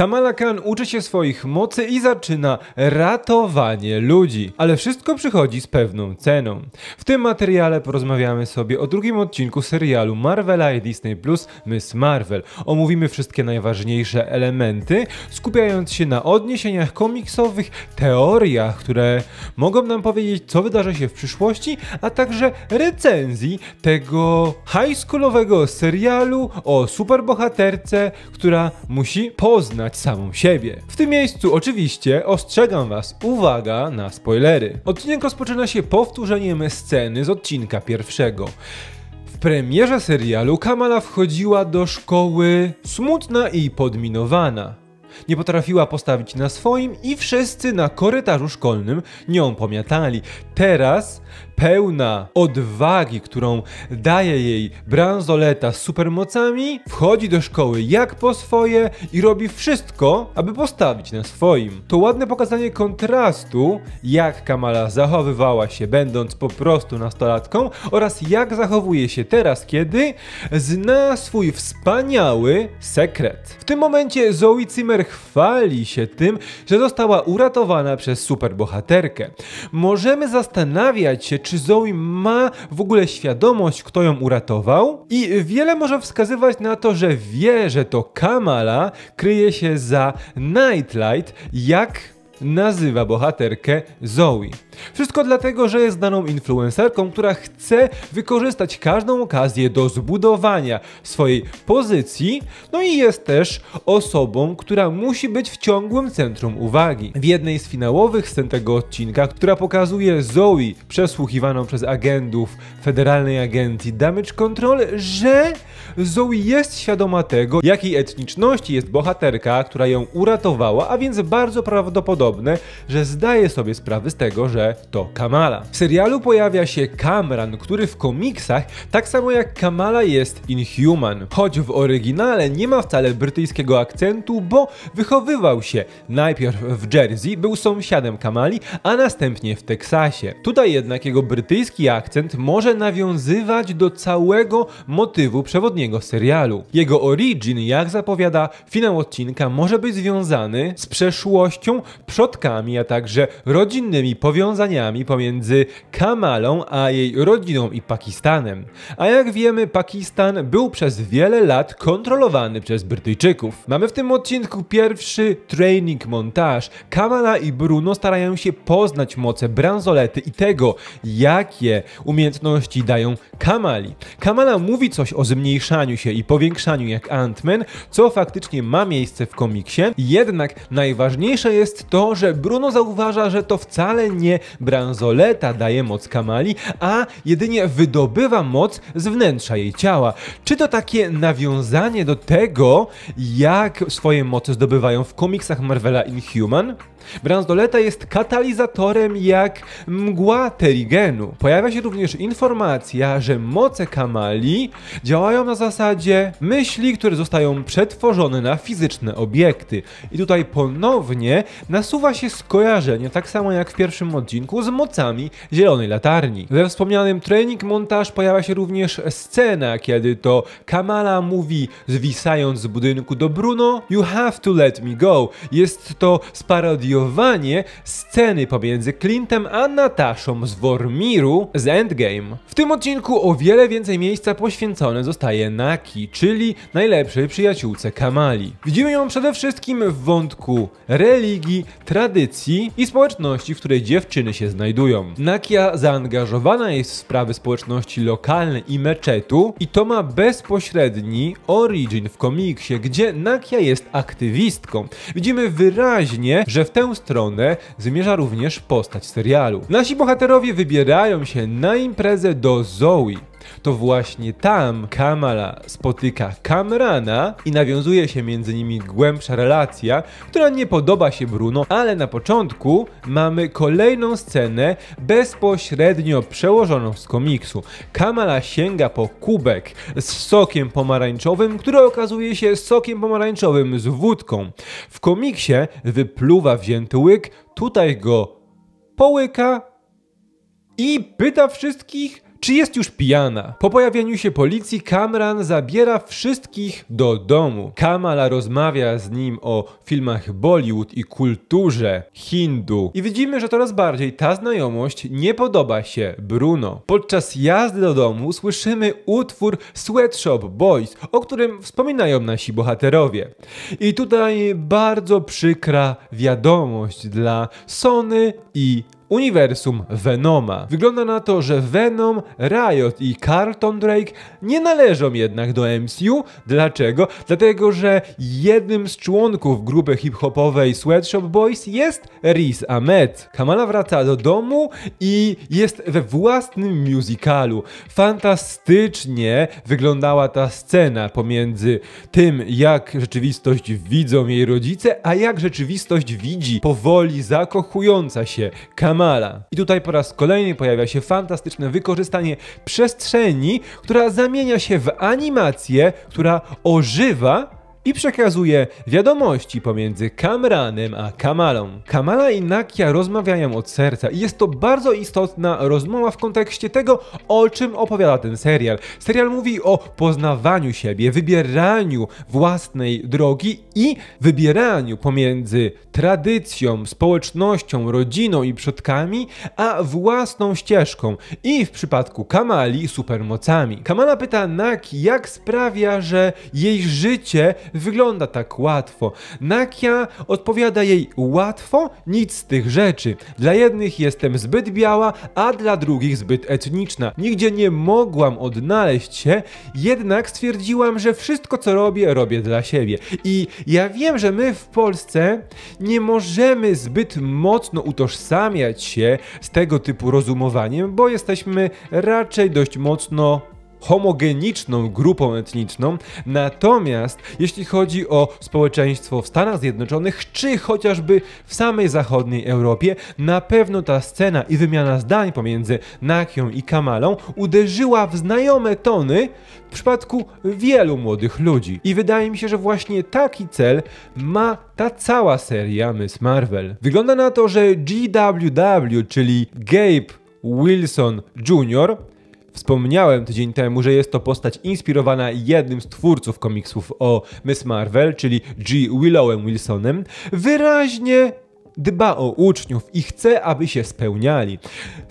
Kamala Khan uczy się swoich mocy i zaczyna ratowanie ludzi. Ale wszystko przychodzi z pewną ceną. W tym materiale porozmawiamy sobie o drugim odcinku serialu Marvela i Disney Plus Miss Marvel. Omówimy wszystkie najważniejsze elementy, skupiając się na odniesieniach komiksowych, teoriach, które mogą nam powiedzieć, co wydarzy się w przyszłości, a także recenzji tego high schoolowego serialu o superbohaterce, która musi poznać samą siebie. W tym miejscu oczywiście ostrzegam was, uwaga na spoilery. Odcinek rozpoczyna się powtórzeniem sceny z odcinka pierwszego W premierze serialu Kamala wchodziła do szkoły smutna i podminowana. Nie potrafiła postawić na swoim i wszyscy na korytarzu szkolnym nią pomiatali. Teraz pełna odwagi, którą daje jej bransoleta z supermocami, wchodzi do szkoły jak po swoje i robi wszystko, aby postawić na swoim. To ładne pokazanie kontrastu, jak Kamala zachowywała się będąc po prostu nastolatką oraz jak zachowuje się teraz, kiedy zna swój wspaniały sekret. W tym momencie Zoe Zimmer chwali się tym, że została uratowana przez superbohaterkę. Możemy zastanawiać się, czy czy Zoe ma w ogóle świadomość, kto ją uratował. I wiele może wskazywać na to, że wie, że to Kamala kryje się za Nightlight, jak nazywa bohaterkę Zoe. Wszystko dlatego, że jest znaną influencerką, która chce wykorzystać każdą okazję do zbudowania swojej pozycji, no i jest też osobą, która musi być w ciągłym centrum uwagi. W jednej z finałowych scen tego odcinka, która pokazuje Zoe przesłuchiwaną przez agentów Federalnej Agencji Damage Control, że Zoe jest świadoma tego, jakiej etniczności jest bohaterka, która ją uratowała, a więc bardzo prawdopodobne, że zdaje sobie sprawę z tego, że to Kamala. W serialu pojawia się Kamran, który w komiksach, tak samo jak Kamala jest Inhuman. Choć w oryginale nie ma wcale brytyjskiego akcentu, bo wychowywał się najpierw w Jersey, był sąsiadem Kamali, a następnie w Teksasie. Tutaj jednak jego brytyjski akcent może nawiązywać do całego motywu przewodniego serialu. Jego origin, jak zapowiada finał odcinka, może być związany z przeszłością, przodkami, a także rodzinnymi powiązaniami powiązaniami pomiędzy Kamalą a jej rodziną i Pakistanem. A jak wiemy, Pakistan był przez wiele lat kontrolowany przez Brytyjczyków. Mamy w tym odcinku pierwszy training montaż. Kamala i Bruno starają się poznać moce bransolety i tego, jakie umiejętności dają Kamali. Kamala mówi coś o zmniejszaniu się i powiększaniu jak Ant-Man, co faktycznie ma miejsce w komiksie, jednak najważniejsze jest to, że Bruno zauważa, że to wcale nie bransoleta daje moc Kamali, a jedynie wydobywa moc z wnętrza jej ciała. Czy to takie nawiązanie do tego, jak swoje moce zdobywają w komiksach Marvela Inhuman? Bransoleta jest katalizatorem jak mgła terigenu. Pojawia się również informacja, że moce kamali działają na zasadzie myśli, które zostają przetworzone na fizyczne obiekty. I tutaj ponownie nasuwa się skojarzenie, tak samo jak w pierwszym odcinku, z mocami zielonej latarni. We wspomnianym trening montaż pojawia się również scena, kiedy to Kamala mówi, zwisając z budynku do Bruno, You have to let me go. Jest to sparodiowane sceny pomiędzy Clintem a Nataszą z Wormiru z Endgame. W tym odcinku o wiele więcej miejsca poświęcone zostaje Naki, czyli najlepszej przyjaciółce Kamali. Widzimy ją przede wszystkim w wątku religii, tradycji i społeczności, w której dziewczyny się znajdują. Nakia zaangażowana jest w sprawy społeczności lokalnej i meczetu i to ma bezpośredni origin w komiksie, gdzie Nakia jest aktywistką. Widzimy wyraźnie, że w tym tę stronę zmierza również postać serialu. Nasi bohaterowie wybierają się na imprezę do Zoe, to właśnie tam Kamala spotyka Kamrana i nawiązuje się między nimi głębsza relacja, która nie podoba się Bruno, ale na początku mamy kolejną scenę bezpośrednio przełożoną z komiksu. Kamala sięga po kubek z sokiem pomarańczowym, który okazuje się sokiem pomarańczowym z wódką. W komiksie wypluwa wzięty łyk, tutaj go połyka i pyta wszystkich, czy jest już pijana. Po pojawieniu się policji Kamran zabiera wszystkich do domu. Kamala rozmawia z nim o filmach Bollywood i kulturze Hindu. I widzimy, że coraz bardziej ta znajomość nie podoba się Bruno. Podczas jazdy do domu słyszymy utwór Sweatshop Boys, o którym wspominają nasi bohaterowie. I tutaj bardzo przykra wiadomość dla Sony i uniwersum Venoma. Wygląda na to, że Venom, Riot i Carlton Drake nie należą jednak do MCU. Dlaczego? Dlatego, że jednym z członków grupy hip-hopowej Sweatshop Boys jest Riz Ahmed. Kamala wraca do domu i jest we własnym musicalu. Fantastycznie wyglądała ta scena pomiędzy tym, jak rzeczywistość widzą jej rodzice, a jak rzeczywistość widzi powoli zakochująca się Kamala i tutaj po raz kolejny pojawia się fantastyczne wykorzystanie przestrzeni, która zamienia się w animację, która ożywa i przekazuje wiadomości pomiędzy Kamranem a Kamalą. Kamala i Nakia rozmawiają od serca i jest to bardzo istotna rozmowa w kontekście tego, o czym opowiada ten serial. Serial mówi o poznawaniu siebie, wybieraniu własnej drogi i wybieraniu pomiędzy tradycją, społecznością, rodziną i przodkami, a własną ścieżką i w przypadku Kamali supermocami. Kamala pyta Naki, jak sprawia, że jej życie wygląda tak łatwo. Nakia odpowiada jej łatwo, nic z tych rzeczy. Dla jednych jestem zbyt biała, a dla drugich zbyt etniczna. Nigdzie nie mogłam odnaleźć się, jednak stwierdziłam, że wszystko co robię, robię dla siebie. I ja wiem, że my w Polsce nie możemy zbyt mocno utożsamiać się z tego typu rozumowaniem, bo jesteśmy raczej dość mocno homogeniczną grupą etniczną, natomiast jeśli chodzi o społeczeństwo w Stanach Zjednoczonych czy chociażby w samej zachodniej Europie, na pewno ta scena i wymiana zdań pomiędzy Nakią i Kamalą uderzyła w znajome tony w przypadku wielu młodych ludzi. I wydaje mi się, że właśnie taki cel ma ta cała seria Miss Marvel. Wygląda na to, że GWW, czyli Gabe Wilson Jr., Wspomniałem tydzień temu, że jest to postać inspirowana jednym z twórców komiksów o Miss Marvel, czyli G. Willowem Wilsonem, wyraźnie dba o uczniów i chce, aby się spełniali.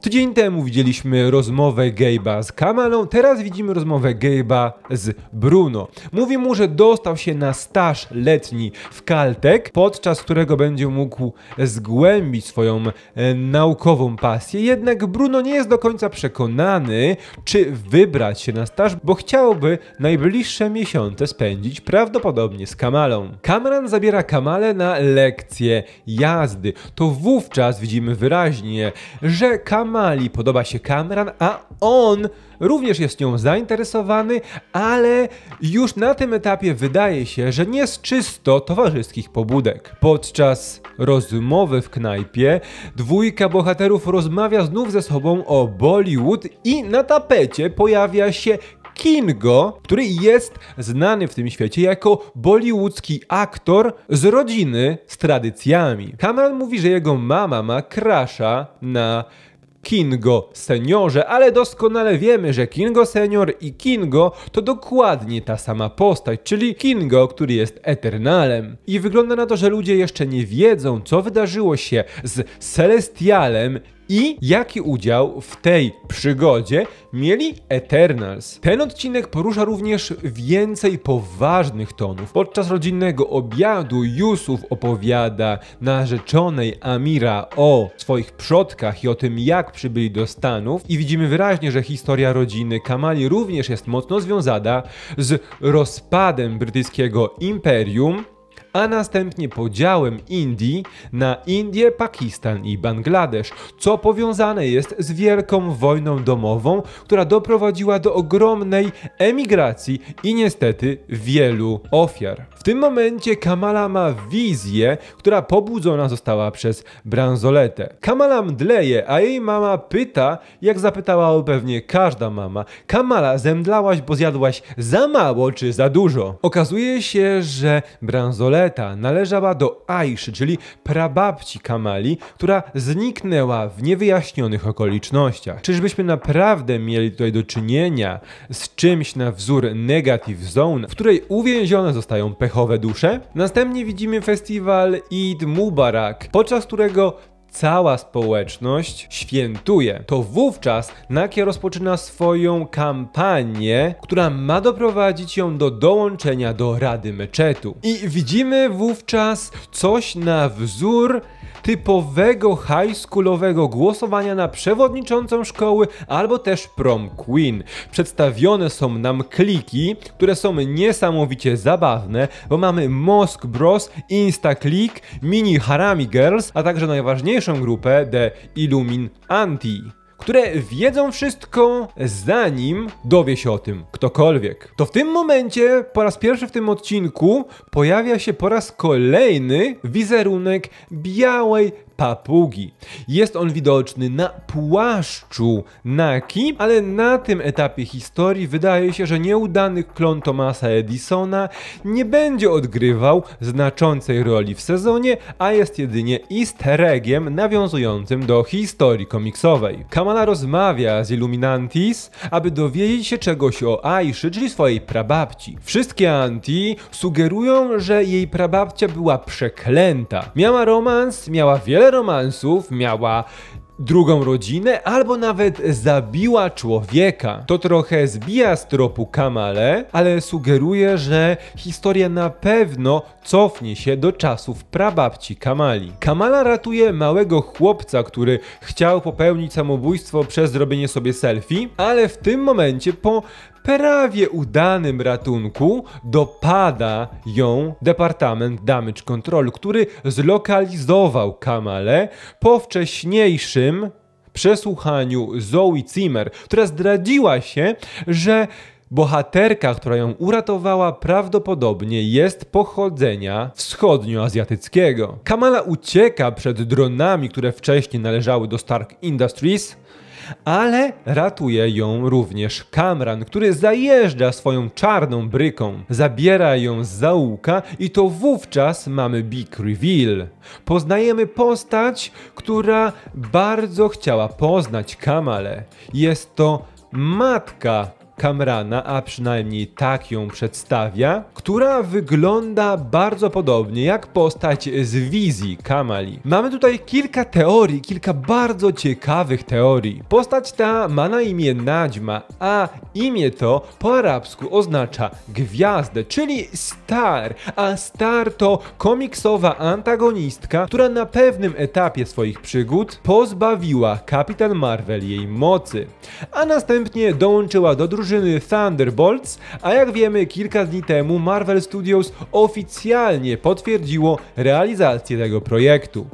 Tydzień temu widzieliśmy rozmowę Gabe'a z Kamalą, teraz widzimy rozmowę Gabe'a z Bruno. Mówi mu, że dostał się na staż letni w Caltech, podczas którego będzie mógł zgłębić swoją e, naukową pasję. Jednak Bruno nie jest do końca przekonany, czy wybrać się na staż, bo chciałby najbliższe miesiące spędzić prawdopodobnie z Kamalą. Kamran zabiera Kamalę na lekcję jazdy to wówczas widzimy wyraźnie, że Kamali podoba się Kamran, a on również jest nią zainteresowany, ale już na tym etapie wydaje się, że nie jest czysto towarzyskich pobudek. Podczas rozmowy w knajpie dwójka bohaterów rozmawia znów ze sobą o Bollywood i na tapecie pojawia się Kingo, który jest znany w tym świecie jako bollywoodzki aktor z rodziny z tradycjami. Cameron mówi, że jego mama ma krasza na Kingo Seniorze, ale doskonale wiemy, że Kingo Senior i Kingo to dokładnie ta sama postać, czyli Kingo, który jest Eternalem. I wygląda na to, że ludzie jeszcze nie wiedzą, co wydarzyło się z Celestialem i jaki udział w tej przygodzie mieli Eternals. Ten odcinek porusza również więcej poważnych tonów. Podczas rodzinnego obiadu Yusuf opowiada narzeczonej Amira o swoich przodkach i o tym jak przybyli do Stanów i widzimy wyraźnie, że historia rodziny Kamali również jest mocno związana z rozpadem brytyjskiego imperium a następnie podziałem Indii na Indię, Pakistan i Bangladesz, co powiązane jest z wielką wojną domową, która doprowadziła do ogromnej emigracji i niestety wielu ofiar. W tym momencie Kamala ma wizję, która pobudzona została przez bransoletę. Kamala mdleje, a jej mama pyta, jak zapytała o pewnie każda mama, Kamala zemdlałaś, bo zjadłaś za mało czy za dużo? Okazuje się, że bransoleta należała do Aiszy, czyli prababci Kamali, która zniknęła w niewyjaśnionych okolicznościach. Czyżbyśmy naprawdę mieli tutaj do czynienia z czymś na wzór negative zone, w której uwięzione zostają pechowe dusze? Następnie widzimy festiwal Eid Mubarak, podczas którego cała społeczność świętuje, to wówczas Nakia rozpoczyna swoją kampanię, która ma doprowadzić ją do dołączenia do Rady Meczetu. I widzimy wówczas coś na wzór typowego high schoolowego głosowania na przewodniczącą szkoły albo też prom queen. Przedstawione są nam kliki, które są niesamowicie zabawne, bo mamy Mosk Bros, Insta Click, Mini Harami Girls, a także najważniejszą grupę The Illumin Anti które wiedzą wszystko, zanim dowie się o tym ktokolwiek. To w tym momencie, po raz pierwszy w tym odcinku, pojawia się po raz kolejny wizerunek białej papugi. Jest on widoczny na płaszczu Naki, ale na tym etapie historii wydaje się, że nieudany klon Tomasa Edisona nie będzie odgrywał znaczącej roli w sezonie, a jest jedynie easter eggiem nawiązującym do historii komiksowej. Kamala rozmawia z Illuminantis, aby dowiedzieć się czegoś o Aishy, czyli swojej prababci. Wszystkie anti sugerują, że jej prababcia była przeklęta. Miała romans, miała wiele romansów, miała drugą rodzinę, albo nawet zabiła człowieka. To trochę zbija z tropu Kamale, ale sugeruje, że historia na pewno cofnie się do czasów prababci Kamali. Kamala ratuje małego chłopca, który chciał popełnić samobójstwo przez zrobienie sobie selfie, ale w tym momencie po prawie udanym ratunku dopada ją Departament Damage Control, który zlokalizował Kamale po wcześniejszym przesłuchaniu Zoe Zimmer, która zdradziła się, że bohaterka, która ją uratowała, prawdopodobnie jest pochodzenia wschodnioazjatyckiego. Kamala ucieka przed dronami, które wcześniej należały do Stark Industries ale ratuje ją również Kamran, który zajeżdża swoją czarną bryką, zabiera ją z zaułka i to wówczas mamy big reveal. Poznajemy postać, która bardzo chciała poznać Kamale. Jest to matka Kamrana, a przynajmniej tak ją przedstawia, która wygląda bardzo podobnie jak postać z wizji Kamali. Mamy tutaj kilka teorii, kilka bardzo ciekawych teorii. Postać ta ma na imię Nadźma, a imię to po arabsku oznacza gwiazdę, czyli star, a star to komiksowa antagonistka, która na pewnym etapie swoich przygód pozbawiła Kapitan Marvel jej mocy, a następnie dołączyła do drużyny drużyny Thunderbolts, a jak wiemy kilka dni temu Marvel Studios oficjalnie potwierdziło realizację tego projektu.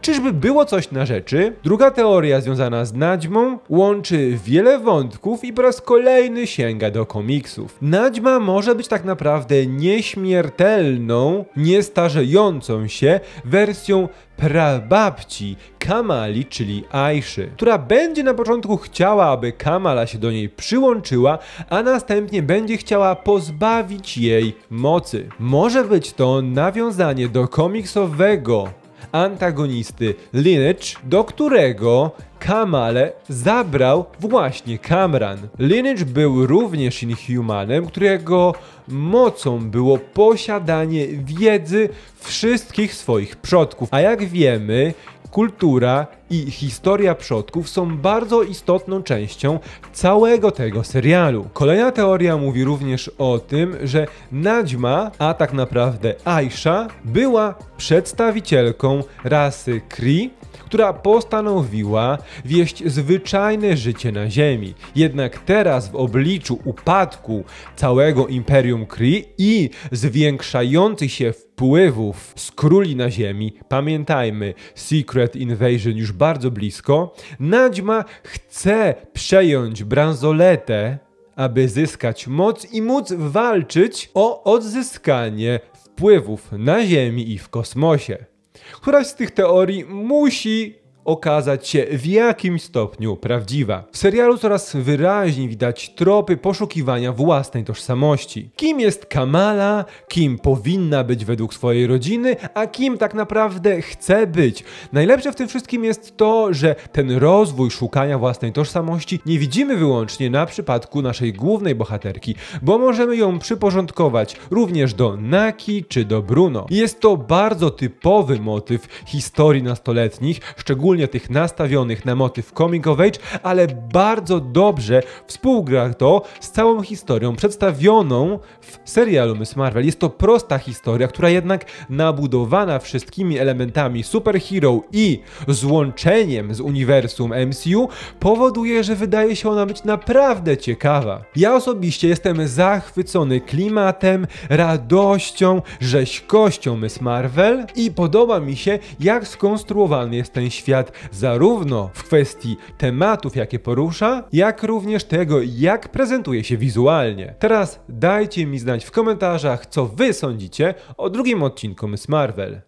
Czyżby było coś na rzeczy? Druga teoria związana z Nadźmą łączy wiele wątków i po raz kolejny sięga do komiksów. Nadźma może być tak naprawdę nieśmiertelną, niestarzejącą się wersją prababci Kamali, czyli Aishy, która będzie na początku chciała, aby Kamala się do niej przyłączyła, a następnie będzie chciała pozbawić jej mocy. Może być to nawiązanie do komiksowego antagonisty Lineage, do którego Kamale zabrał właśnie Kamran. Lineage był również Inhumanem, którego mocą było posiadanie wiedzy wszystkich swoich przodków. A jak wiemy, kultura i historia przodków są bardzo istotną częścią całego tego serialu. Kolejna teoria mówi również o tym, że Nadźma, a tak naprawdę Aisha, była przedstawicielką rasy Kree, która postanowiła wieść zwyczajne życie na ziemi. Jednak teraz w obliczu upadku całego Imperium Kree i zwiększających się wpływów z króli na ziemi, pamiętajmy, Secret Invasion już bardzo blisko, Nadźma chce przejąć bransoletę aby zyskać moc i móc walczyć o odzyskanie wpływów na Ziemi i w kosmosie. Któraś z tych teorii musi okazać się w jakimś stopniu prawdziwa. W serialu coraz wyraźniej widać tropy poszukiwania własnej tożsamości. Kim jest Kamala, kim powinna być według swojej rodziny, a kim tak naprawdę chce być. Najlepsze w tym wszystkim jest to, że ten rozwój szukania własnej tożsamości nie widzimy wyłącznie na przypadku naszej głównej bohaterki, bo możemy ją przyporządkować również do Naki czy do Bruno. Jest to bardzo typowy motyw historii nastoletnich, szczególnie szczególnie tych nastawionych na motyw coming of age, ale bardzo dobrze współgra to z całą historią przedstawioną w serialu Miss Marvel. Jest to prosta historia, która jednak nabudowana wszystkimi elementami superhero i złączeniem z uniwersum MCU powoduje, że wydaje się ona być naprawdę ciekawa. Ja osobiście jestem zachwycony klimatem, radością, rzeźkością Miss Marvel i podoba mi się, jak skonstruowany jest ten świat świat zarówno w kwestii tematów, jakie porusza, jak również tego, jak prezentuje się wizualnie. Teraz dajcie mi znać w komentarzach, co wy sądzicie o drugim odcinku Miss Marvel.